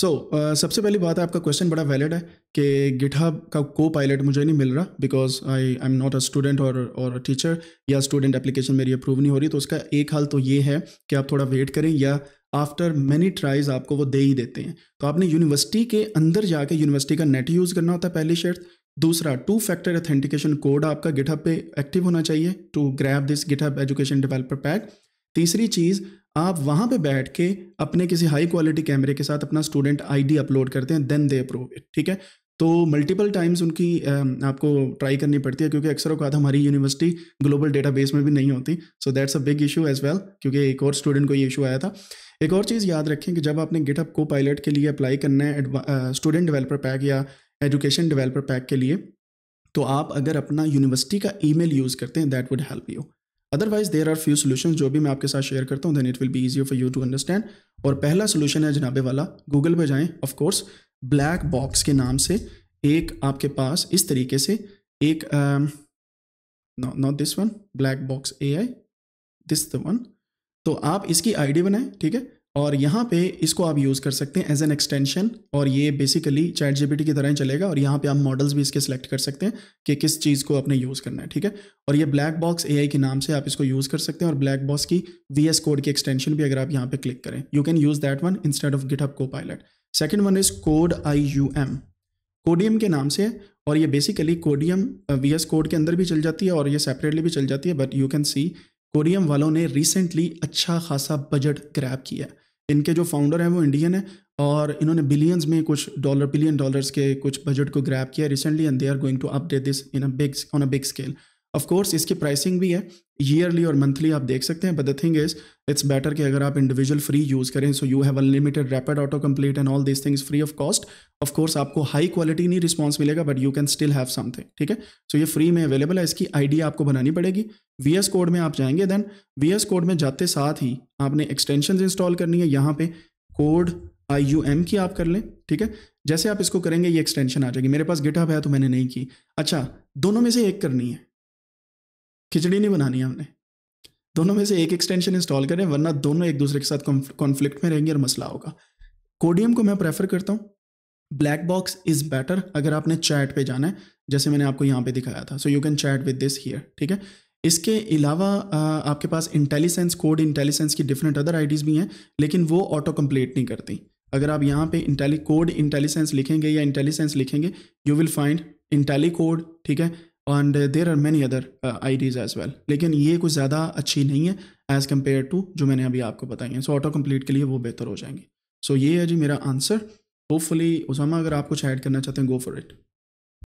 सो so, uh, सबसे पहली बात है आपका क्वेश्चन बड़ा वैलिड है कि गिटहब का को पायलट मुझे नहीं मिल रहा because I I am not a student और और टीचर या स्टूडेंट एप्लीकेशन मेरी अप्रूव नहीं हो रही तो उसका एक हाल तो ये है कि आप थोड़ा वेट करें या आफ्टर मैनी ट्राइज आपको वो दे ही देते हैं तो आपने यूनिवर्सिटी के अंदर जाके यूनिवर्सिटी का नेट यूज़ करना होता है पहली शर्त दूसरा टू फैक्टर ऑथेंटिकेशन कोड आपका गिटहब पे एक्टिव होना चाहिए to grab this GitHub education developer pack तीसरी चीज़ आप वहाँ पे बैठ के अपने किसी हाई क्वालिटी कैमरे के साथ अपना स्टूडेंट आईडी अपलोड करते हैं देन दे अप्रूव इट ठीक है तो मल्टीपल टाइम्स उनकी आपको ट्राई करनी पड़ती है क्योंकि अक्सर अवकात हमारी यूनिवर्सिटी ग्लोबल डेटाबेस में भी नहीं होती so that's a big issue as well क्योंकि एक और स्टूडेंट को ये इशू आया था एक और चीज़ याद रखें कि जब आपने गिटअप को पायलट के लिए अप्लाई करना है स्टूडेंट डिवेलपर पैक या एजुकेशन डिवेलपर पैक के लिए तो आप अगर अपना यूनिवर्सिटी का ईमेल यूज़ करते हैं that would help you otherwise there are few solution जो भी मैं आपके साथ शेयर करता हूँ then it will be easy for you to understand और पहला सोल्यूशन है जनाबे वाला गूगल पर जाएँ ऑफकोर्स ब्लैक बॉक्स के नाम से एक आपके पास इस तरीके से एक not this one black box A I this the one तो आप इसकी आईडी बनाएं ठीक है और यहाँ पे इसको आप यूज़ कर सकते हैं एज एन एक्सटेंशन और ये बेसिकली चैट जीपीटी की तरह ही चलेगा और यहाँ पे आप मॉडल्स भी इसके सेलेक्ट कर सकते हैं कि किस चीज़ को आपने यूज़ करना है ठीक है और ये ब्लैक बॉक्स एआई के नाम से आप इसको यूज़ कर सकते हैं और ब्लैक बॉक्स की वी कोड की एक्सटेंशन भी अगर आप यहाँ पर क्लिक करें you can use that one instead of GitHub copilot second one is code I U M Codeium के नाम से है और ये बेसिकली कोडियम वी कोड के अंदर भी चल जाती है और ये सेपरेटली भी चल जाती है but you can see Codeium वालों ने रिसेंटली अच्छा खासा बजट क्रैप किया है इनके जो फाउंडर हैं वो इंडियन है और इन्होंने बिलियंस में कुछ डॉलर बिलियन डॉलर्स के कुछ बजट को ग्रैप किया recently and they are going to update this in big on a big scale of course इसकी प्राइसिंग भी है ईयरली और मंथली आप देख सकते हैं but the thing is it's better कि अगर आप इंडिविजुअल फ्री यूज़ करें so you have unlimited rapid auto complete and all this things free of cost of course आपको हाई क्वालिटी नहीं रिस्पॉन्स मिलेगा but you can still have something ठीक है सो ये फ्री में अवेलेबल है इसकी आईडिया आपको बनानी पड़ेगी वी एस कोड में आप जाएंगे देन वी एस कोड में जाते साथ ही आपने एक्सटेंशन इंस्टॉल करनी है यहाँ पे कोड आई यू एम की आप कर लें ठीक है जैसे आप इसको करेंगे ये एक्सटेंशन आ जाएगी मेरे पास गिटहब है तो मैंने नहीं की अच्छा दोनों में से एक करनी है खिचड़ी नहीं बनानी हमने दोनों में से एक एक्सटेंशन इंस्टॉल करें वरना दोनों एक दूसरे के साथ कॉन्फ्लिक्ट में रहेंगे और मसला होगा कोडियम को मैं प्रेफर करता हूँ ब्लैक बॉक्स इज़ बेटर अगर आपने चैट पे जाना है जैसे मैंने आपको यहाँ पे दिखाया था so you can chat with this here ठीक है इसके अलावा आपके पास इंटेलिसेंस कोड इंटेलिसेंस की डिफरेंट अदर आईडीज़ भी हैं लेकिन वो ऑटो कम्प्लीट नहीं करती अगर आप यहाँ पे इंटेली कोड इंटेलिसेंस लिखेंगे या इंटेलिसेंस लिखेंगे you will find IntelliCode ठीक है and there are many other IDEs as well लेकिन ये कुछ ज़्यादा अच्छी नहीं है एज़ कम्पेयर टू जो मैंने अभी आपको बताई हैं सो ऑटो कम्प्लीट के लिए वो बेहतर हो जाएंगे सो so, ये है जी मेरा आंसर होपफुली उसामा अगर आप कुछ ऐड करना चाहते हैं गो फॉर इट